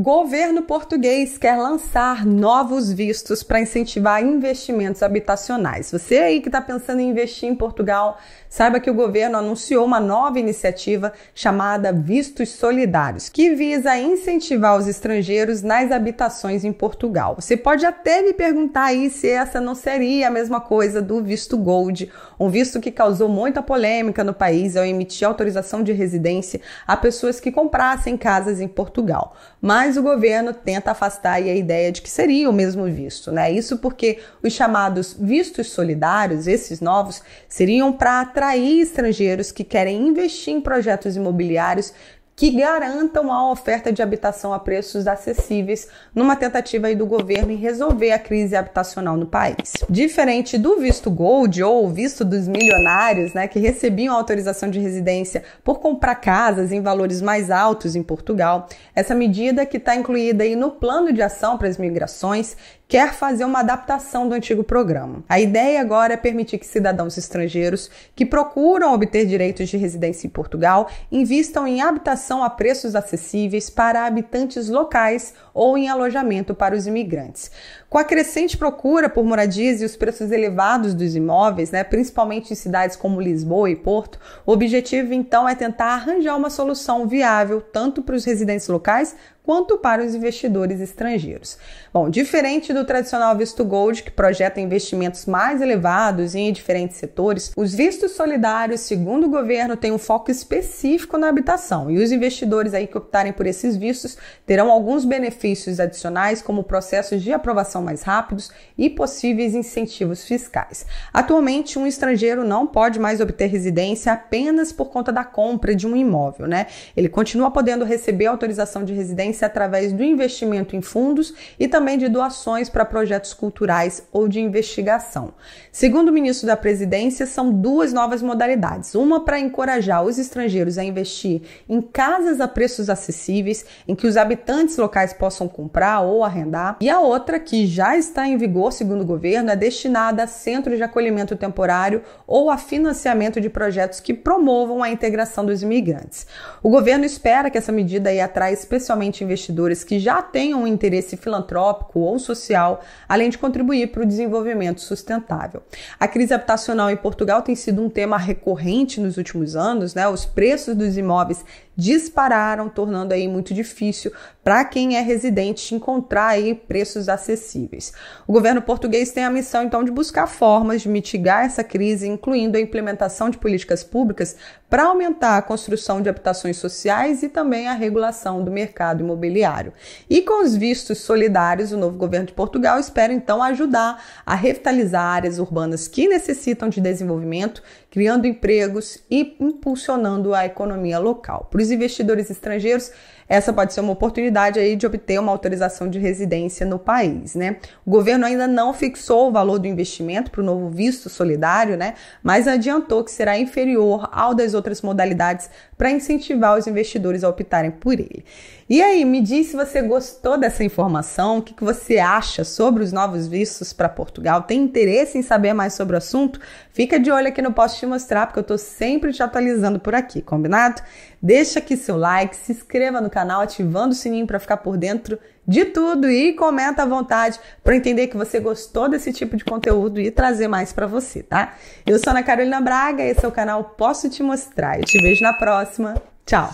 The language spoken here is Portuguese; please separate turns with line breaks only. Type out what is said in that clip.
Governo português quer lançar novos vistos para incentivar investimentos habitacionais. Você aí que está pensando em investir em Portugal, saiba que o governo anunciou uma nova iniciativa chamada Vistos Solidários, que visa incentivar os estrangeiros nas habitações em Portugal. Você pode até me perguntar aí se essa não seria a mesma coisa do visto Gold, um visto que causou muita polêmica no país ao emitir autorização de residência a pessoas que comprassem casas em Portugal. Mas mas o governo tenta afastar a ideia de que seria o mesmo visto, né? Isso porque os chamados vistos solidários, esses novos, seriam para atrair estrangeiros que querem investir em projetos imobiliários que garantam a oferta de habitação a preços acessíveis, numa tentativa do governo em resolver a crise habitacional no país. Diferente do visto gold ou visto dos milionários, né, que recebiam autorização de residência por comprar casas em valores mais altos em Portugal, essa medida que está incluída aí no plano de ação para as migrações quer fazer uma adaptação do antigo programa. A ideia agora é permitir que cidadãos estrangeiros que procuram obter direitos de residência em Portugal invistam em habitação a preços acessíveis para habitantes locais ou em alojamento para os imigrantes. Com a crescente procura por moradias e os preços elevados dos imóveis, né, principalmente em cidades como Lisboa e Porto, o objetivo então é tentar arranjar uma solução viável tanto para os residentes locais quanto para os investidores estrangeiros. Bom, diferente do tradicional visto gold, que projeta investimentos mais elevados em diferentes setores, os vistos solidários, segundo o governo, têm um foco específico na habitação. E os investidores aí que optarem por esses vistos terão alguns benefícios adicionais, como processos de aprovação mais rápidos e possíveis incentivos fiscais. Atualmente, um estrangeiro não pode mais obter residência apenas por conta da compra de um imóvel, né? Ele continua podendo receber autorização de residência através do investimento em fundos e também de doações para projetos culturais ou de investigação. Segundo o ministro da Presidência, são duas novas modalidades: uma para encorajar os estrangeiros a investir em casas a preços acessíveis, em que os habitantes locais possam comprar ou arrendar, e a outra, que já está em vigor, segundo o governo, é destinada a centros de acolhimento temporário ou a financiamento de projetos que promovam a integração dos imigrantes. O governo espera que essa medida atrai especialmente investidores que já tenham um interesse filantrópico ou social, além de contribuir para o desenvolvimento sustentável. A crise habitacional em Portugal tem sido um tema recorrente nos últimos anos, né? Os preços dos imóveis dispararam, tornando aí muito difícil para quem é residente encontrar aí preços acessíveis. O governo português tem a missão então de buscar formas de mitigar essa crise, incluindo a implementação de políticas públicas para aumentar a construção de habitações sociais e também a regulação do mercado imobiliário. E com os vistos solidários, o novo governo de Portugal espera então ajudar a revitalizar áreas urbanas que necessitam de desenvolvimento, criando empregos e impulsionando a economia local. Para os investidores estrangeiros, essa pode ser uma oportunidade aí de obter uma autorização de residência no país, né? O governo ainda não fixou o valor do investimento para o novo visto solidário, né? Mas adiantou que será inferior ao das outras modalidades para incentivar os investidores a optarem por ele. E aí, me diz se você gostou dessa informação, o que, que você acha sobre os novos vistos para Portugal, tem interesse em saber mais sobre o assunto? Fica de olho aqui no Posso Te Mostrar, porque eu estou sempre te atualizando por aqui, combinado? Deixa aqui seu like, se inscreva no canal ativando o sininho para ficar por dentro de tudo e comenta à vontade para entender que você gostou desse tipo de conteúdo e trazer mais para você, tá? Eu sou Ana Carolina Braga, esse é o canal Posso Te Mostrar. Eu te vejo na próxima. Tchau!